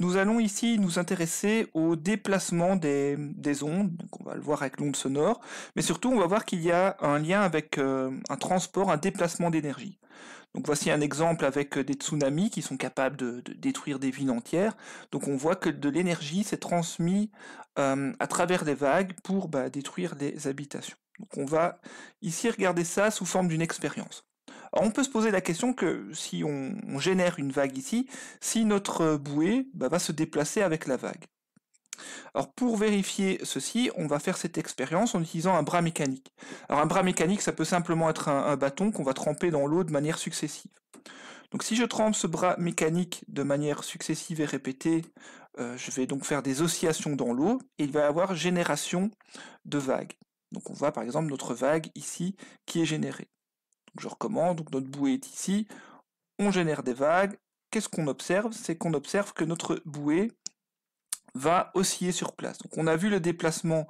Nous allons ici nous intéresser au déplacement des, ondes, on va le voir avec l'onde sonore, mais surtout on va voir qu'il y a un lien avec euh, un transport, un déplacement d'énergie. Donc voici un exemple avec euh, des tsunamis qui sont capables de, détruire des villes entières. Donc on voit que de l'énergie s'est transmise euh, à travers des vagues pour bah, détruire des habitations. on va ici regarder ça sous forme d'une expérience on peut se poser la question que si on, génère une vague ici, si notre bouée bah, va se déplacer avec la vague. Alors pour vérifier ceci, on va faire cette expérience en utilisant un bras mécanique. Alors un bras mécanique, ça peut simplement être un, bâton qu'on va tremper dans l'eau de manière successive. Donc si je trempe ce bras mécanique de manière successive et répétée, euh, je vais donc faire des oscillations dans l'eau et il va y avoir génération de vagues. Donc on voit par exemple notre vague ici qui est générée je recommande, donc notre bouée est ici, on génère des vagues, qu'est-ce qu'on observe C'est qu'on observe que notre bouée va osciller sur place. Donc on a vu le déplacement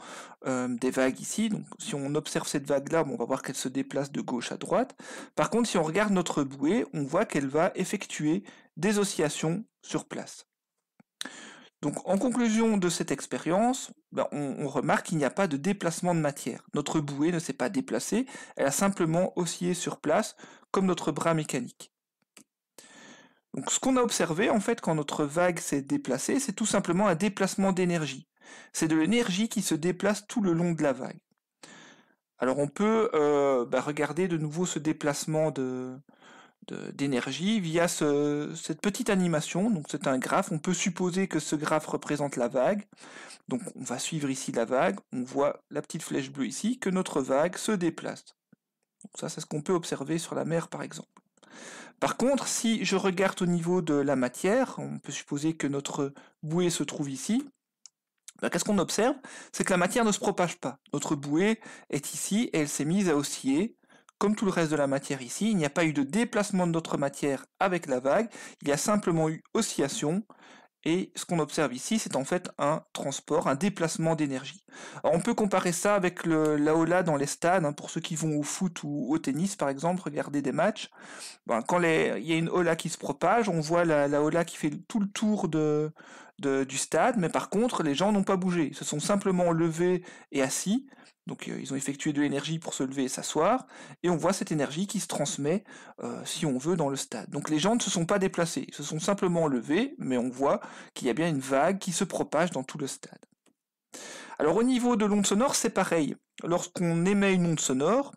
euh, des vagues ici, donc si on observe cette vague-là, on va voir qu'elle se déplace de gauche à droite. Par contre, si on regarde notre bouée, on voit qu'elle va effectuer des oscillations sur place. Donc en conclusion de cette expérience, ben, on, remarque qu'il n'y a pas de déplacement de matière. Notre bouée ne s'est pas déplacée, elle a simplement oscillé sur place comme notre bras mécanique. Donc ce qu'on a observé en fait quand notre vague s'est déplacée, c'est tout simplement un déplacement d'énergie. C'est de l'énergie qui se déplace tout le long de la vague. Alors on peut euh, ben, regarder de nouveau ce déplacement de, d'énergie via cette petite animation. Donc c'est un graphe. On peut supposer que ce graphe représente la vague. Donc on va suivre ici la vague. On voit la petite flèche bleue ici que notre vague se déplace. ça c'est ce qu'on peut observer sur la mer par exemple. Par contre, si je regarde au niveau de la matière, on peut supposer que notre bouée se trouve ici. Ben, qu'est-ce qu'on observe C'est que la matière ne se propage pas. Notre bouée est ici et elle s'est mise à osciller comme tout le reste de la matière ici, il n'y a pas eu de déplacement de notre matière avec la vague, il y a simplement eu oscillation, et ce qu'on observe ici, c'est en fait un transport, un déplacement d'énergie. on peut comparer ça avec l'aola dans les stades, hein. pour ceux qui vont au foot ou au tennis par exemple, regarder des matchs. Ben, quand il y a une hola qui se propage, on voit la, la qui fait tout le tour de, du stade, mais par contre, les gens n'ont pas bougé. Ils se sont simplement levés et assis. Donc, euh, ils ont effectué de l'énergie pour se lever et s'asseoir. Et on voit cette énergie qui se transmet, euh, si on veut, dans le stade. Donc, les gens ne se sont pas déplacés. Ils se sont simplement levés, mais on voit qu'il y a bien une vague qui se propage dans tout le stade. Alors, au niveau de l'onde sonore, c'est pareil. Lorsqu'on émet une onde sonore,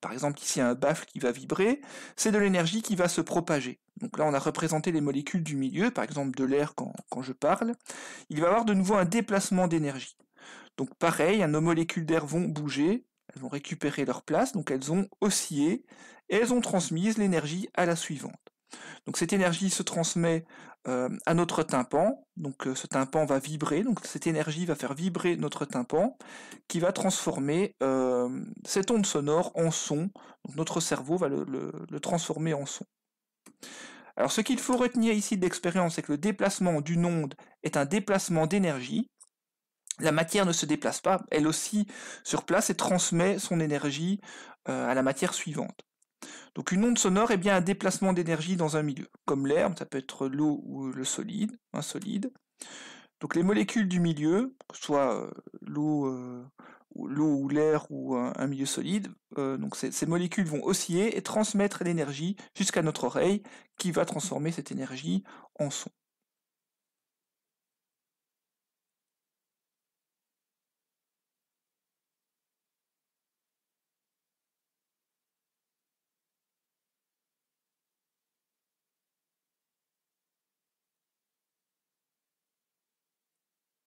par exemple, ici, un baffle qui va vibrer, c'est de l'énergie qui va se propager. Donc là, on a représenté les molécules du milieu, par exemple de l'air quand, je parle. Il va y avoir de nouveau un déplacement d'énergie. Donc pareil, nos molécules d'air vont bouger, elles vont récupérer leur place, donc elles ont oscillé, et elles ont transmis l'énergie à la suivante. Donc cette énergie se transmet euh, à notre tympan, donc euh, ce tympan va vibrer, donc cette énergie va faire vibrer notre tympan, qui va transformer euh, euh, cette onde sonore en son. notre cerveau va le, transformer en son. Alors ce qu'il faut retenir ici de l'expérience, c'est que le déplacement d'une onde est un déplacement d'énergie. La matière ne se déplace pas, elle aussi sur place et transmet son énergie euh, à la matière suivante. Donc une onde sonore est bien un déplacement d'énergie dans un milieu, comme l'herbe, ça peut être l'eau ou le solide, un solide. Donc les molécules du milieu, soit euh, l'eau, l'eau ou l'air ou un, milieu solide. Euh, donc ces, molécules vont osciller et transmettre l'énergie jusqu'à notre oreille qui va transformer cette énergie en son.